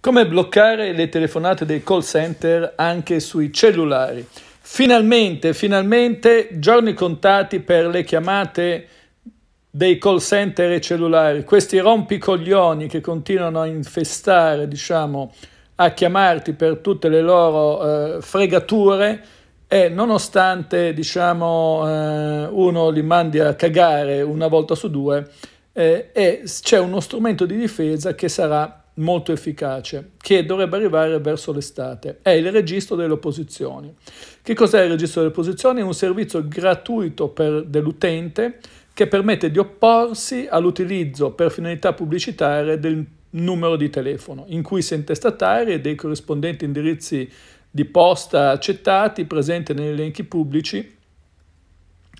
Come bloccare le telefonate dei call center anche sui cellulari? Finalmente, finalmente, giorni contati per le chiamate dei call center e cellulari. Questi rompicoglioni che continuano a infestare, diciamo, a chiamarti per tutte le loro eh, fregature e nonostante, diciamo, eh, uno li mandi a cagare una volta su due, eh, c'è uno strumento di difesa che sarà molto efficace che dovrebbe arrivare verso l'estate. È il registro delle opposizioni. Che cos'è il registro delle opposizioni? È un servizio gratuito per, dell'utente che permette di opporsi all'utilizzo per finalità pubblicitarie del numero di telefono in cui si intestatari e dei corrispondenti indirizzi di posta accettati presenti negli elenchi pubblici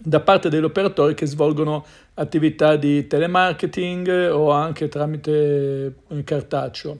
da parte degli operatori che svolgono attività di telemarketing o anche tramite eh, cartaceo.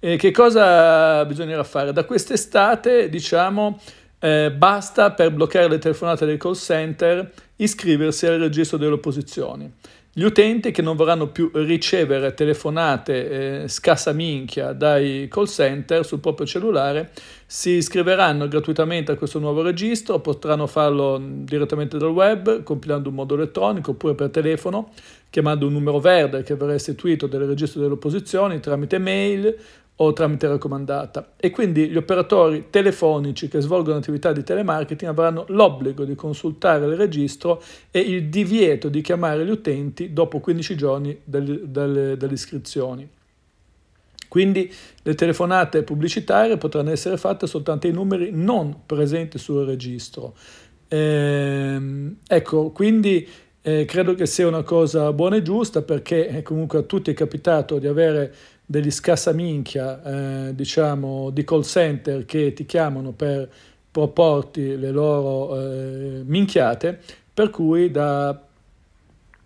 E che cosa bisognerà fare? Da quest'estate, diciamo, eh, basta per bloccare le telefonate del call center iscriversi al registro delle opposizioni. Gli utenti che non vorranno più ricevere telefonate eh, scassaminchia dai call center sul proprio cellulare si iscriveranno gratuitamente a questo nuovo registro, potranno farlo mm, direttamente dal web, compilando un modo elettronico oppure per telefono, chiamando un numero verde che verrà istituito del registro delle opposizioni tramite mail o tramite raccomandata e quindi gli operatori telefonici che svolgono attività di telemarketing avranno l'obbligo di consultare il registro e il divieto di chiamare gli utenti dopo 15 giorni dalle iscrizioni. Quindi le telefonate pubblicitarie potranno essere fatte soltanto ai numeri non presenti sul registro. Ehm, ecco, quindi eh, credo che sia una cosa buona e giusta perché eh, comunque a tutti è capitato di avere degli scassaminchia, eh, diciamo, di call center che ti chiamano per proporti le loro eh, minchiate, per cui da,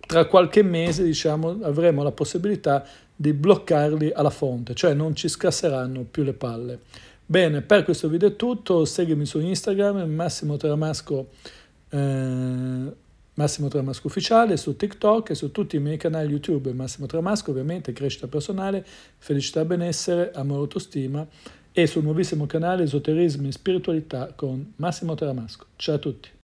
tra qualche mese diciamo, avremo la possibilità di bloccarli alla fonte, cioè non ci scasseranno più le palle. Bene, per questo video è tutto, seguimi su Instagram, Massimo Teramasco eh, Massimo Tramasco Ufficiale, su TikTok e su tutti i miei canali YouTube. Massimo Tramasco, ovviamente, crescita personale, felicità, benessere, amore, autostima e sul nuovissimo canale Esoterismi e Spiritualità con Massimo Tramasco. Ciao a tutti.